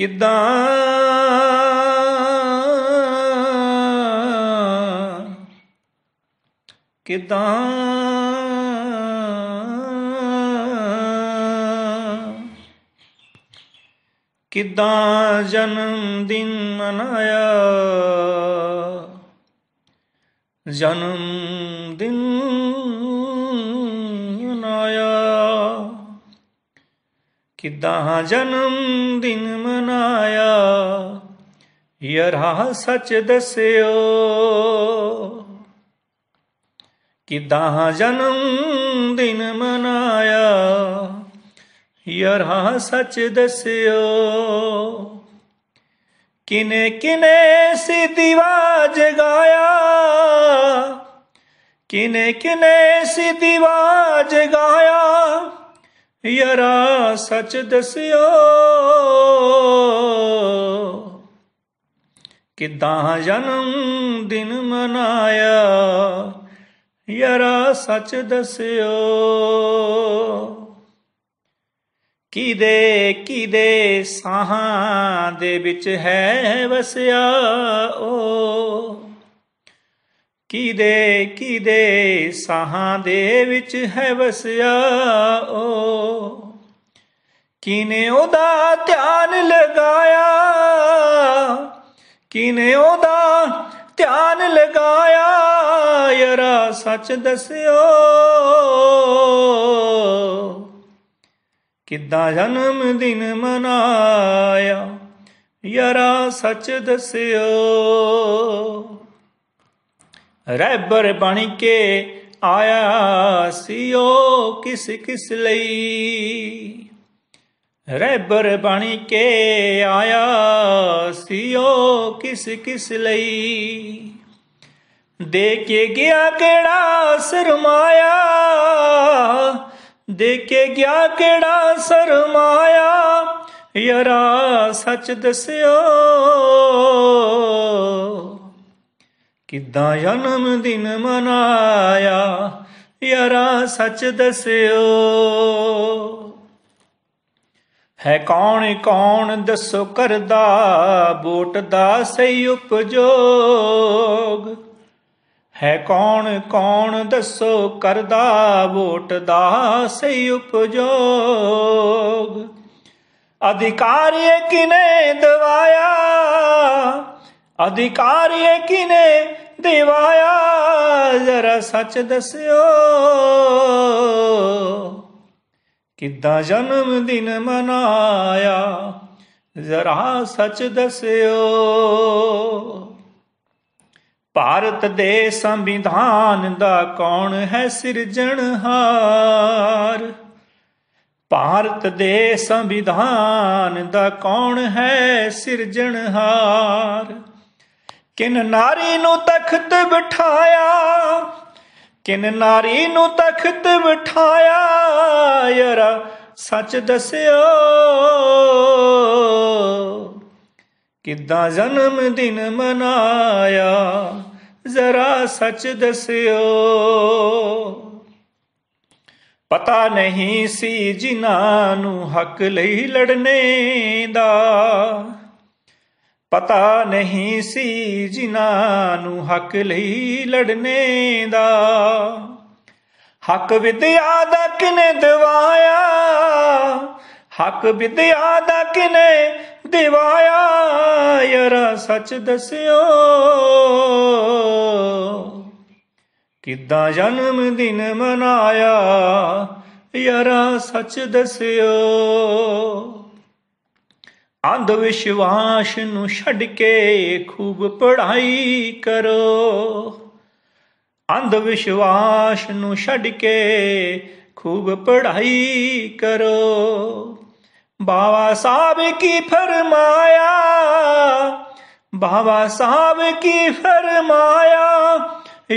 ਕਿਦਾਂ ਕਿਦਾਂ ਕਿਦਾਂ ਜਨਮ ਦਿਨ ਮਨਾਇਆ ਜਨਮ ਦਿਨ ਕਿਦਾਂ ਹਾਂ ਜਨਮ ਦਿਨ ਮਨਾਇਆ ਯਰਾ ਸੱਚ ਦੱਸਿਓ ਕਿਦਾਂ ਹਾਂ ਜਨਮ ਦਿਨ ਮਨਾਇਆ ਯਰਾ ਸੱਚ ਦੱਸਿਓ ਕਿਨੇ ਕਿਨੇ ਸੀ ਦੀਵਾ ਜਗਾਇਆ ਕਿਨੇ ਕਿਨੇ ਸੀ ਦੀਵਾ ਜਗਾਇਆ ਯਾਰਾ ਸੱਚ ਦੱਸਿਓ ਕਿਦਾਂ ਜਨਮ ਦਿਨ ਮਨਾਇਆ ਯਾਰਾ ਸੱਚ ਦੱਸਿਓ ਕਿਦੇ ਕਿਦੇ ਸਾਹਾਂ ਦੇ ਵਿੱਚ ਹੈ ਵਸਿਆ ਓ ਕੀ ਦੇ ਕੀ ਦੇ ਸਾਹਾਂ ਦੇ ਵਿੱਚ ਹੈ ਵਸਿਆ ਓ ਕਿਨੇ ਉਹਦਾ ਧਿਆਨ ਲਗਾਇਆ ਕਿਨੇ ਉਹਦਾ ਧਿਆਨ ਲਗਾਇਆ ਯਾਰਾ ਸੱਚ ਦੱਸਿਓ ਕਿੱਦਾਂ ਜਨਮ ਦਿਨ ਮਨਾਇਆ ਯਾਰਾ ਸੱਚ ਦੱਸਿਓ ਰਹਿਬਰ ਬਣ ਕੇ ਆਇਆ ਸਿਓ ਕਿਸ ਕਿਸ ਲਈ ਰਹਿਬਰ ਬਣ ਕੇ ਆਇਆ ਸਿਓ ਕਿਸ ਕਿਸ ਲਈ ਦੇ ਕੇ ਗਿਆ ਕਿਹੜਾ ਸਰਮਾਇਆ ਦੇ ਕੇ ਗਿਆ ਕਿਹੜਾ ਸਰਮਾਇਆ ਯਾਰਾ ਸੱਚ ਦੱਸਿਓ ਕਿਦਾਂ ਜਨਮ ਦਿਨ ਮਨਾਇਆ ਯਾਰਾ ਸੱਚ ਦੱਸਿਓ ਹੈ ਕੌਣ ਕੌਣ ਦੱਸੋ ਕਰਦਾ ਬੋਟ ਦਾ ਸਹੀ ਉਪਜੋਗ ਹੈ ਕੌਣ ਕੌਣ ਦੱਸੋ ਕਰਦਾ ਵੋਟ ਦਾ ਸਹੀ ਉਪਜੋਗ ਅਧਿਕਾਰ ਕਿਨੇ ਦਵਾਇਆ ਅਧਿਕਾਰ ਇਹ ਕਿਨੇ ਦਿਵਾਇਆ ਜ਼ਰਾ ਸੱਚ ਦੱਸਿਓ ਕਿੱਦਾਂ ਜਨਮ ਦਿਨ ਮਨਾਇਆ ਜ਼ਰਾ ਸੱਚ ਦੱਸਿਓ ਭਾਰਤ ਦੇ ਸੰਵਿਧਾਨ ਦਾ ਕੌਣ ਹੈ ਸਿਰਜਣਹਾਰ ਭਾਰਤ ਦੇ ਸੰਵਿਧਾਨ ਦਾ ਕੌਣ ਹੈ ਸਿਰਜਣਹਾਰ ਕਿਨ ਨਾਰੀ ਨੂੰ ਤਖਤ ਬਿਠਾਇਆ ਕਿਨ ਨਾਰੀ ਨੂੰ ਤਖਤ ਬਿਠਾਇਆ ਯਾਰਾ ਸੱਚ ਦੱਸਿਓ ਕਿੱਦਾਂ ਜਨਮ ਦਿਨ ਮਨਾਇਆ ਜ਼ਰਾ ਸੱਚ ਦੱਸਿਓ ਪਤਾ ਨਹੀਂ ਸੀ ਜਿਨ੍ਹਾਂ ਨੂੰ ਹੱਕ ਲਈ ਲੜਨੇ ਦਾ ਪਤਾ ਨਹੀਂ ਸੀ ਜਿਨ੍ਹਾਂ ਨੂੰ ਹੱਕ ਲਈ ਲੜਨੇ ਦਾ ਹੱਕ ਵਿਦਿਆ ਦਾ ਕਿਨੇ ਦਿਵਾਇਆ ਹੱਕ ਵਿਦਿਆ ਦਾ ਕਿਨੇ ਦਿਵਾਇਆ ਯਾਰਾ ਸੱਚ ਦੱਸਿਓ ਕਿੱਦਾਂ ਜਨਮ ਦਿਨ ਮਨਾਇਆ ਯਾਰਾ ਸੱਚ ਦੱਸਿਓ ਅੰਧ ਵਿਸ਼ਵਾਸ ਨੂੰ ਛੱਡ ਕੇ ਖੂਬ ਪੜ੍ਹਾਈ ਕਰੋ ਅੰਧ ਵਿਸ਼ਵਾਸ ਨੂੰ ਛੱਡ ਕੇ ਖੂਬ ਪੜ੍ਹਾਈ ਕਰੋ ਬਾਬਾ ਸਾਹਿਬ ਕੀ ਫਰਮਾਇਆ ਬਾਬਾ ਸਾਹਿਬ ਕੀ ਫਰਮਾਇਆ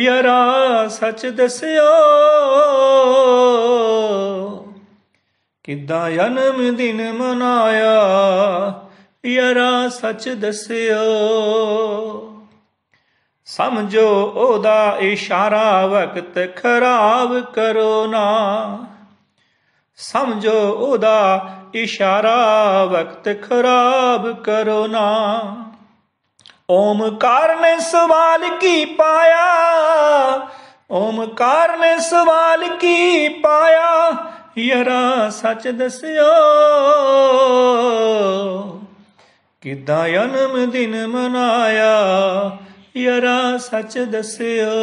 ਯਾਰਾ ਸੱਚ ਦੱਸਿਓ ਕਿੱਦਾਂ ਜਨਮ ਦਿਨ ਮਨਾਇਆ ਯਾਰਾ ਸੱਚ ਦੱਸਿਓ ਸਮਝੋ ਉਹਦਾ ਇਸ਼ਾਰਾ ਵਕਤ ਖਰਾਬ ਕਰੋ ਨਾ ਸਮਝੋ ਉਹਦਾ ਇਸ਼ਾਰਾ ਵਕਤ ਖਰਾਬ ਕਰੋ ਨਾ ਓਮਕਾਰ ਨੇ ਸਵਾਲ ਕੀ ਪਾਇਆ ਓਮਕਾਰ ਨੇ ਸਵਾਲ ਕੀ ਯਾਰਾ ਸੱਚ ਦੱਸਿਓ ਕਿਦਾਂ ਜਨਮ ਦਿਨ ਮਨਾਇਆ ਯਾਰਾ ਸੱਚ ਦੱਸਿਓ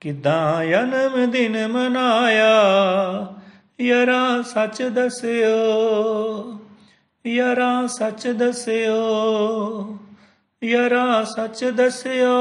ਕਿਦਾਂ ਜਨਮ ਦਿਨ ਮਨਾਇਆ ਯਾਰਾ ਸੱਚ ਦੱਸਿਓ ਯਾਰਾ ਸੱਚ ਦੱਸਿਓ ਯਾਰਾ ਸੱਚ ਦੱਸਿਓ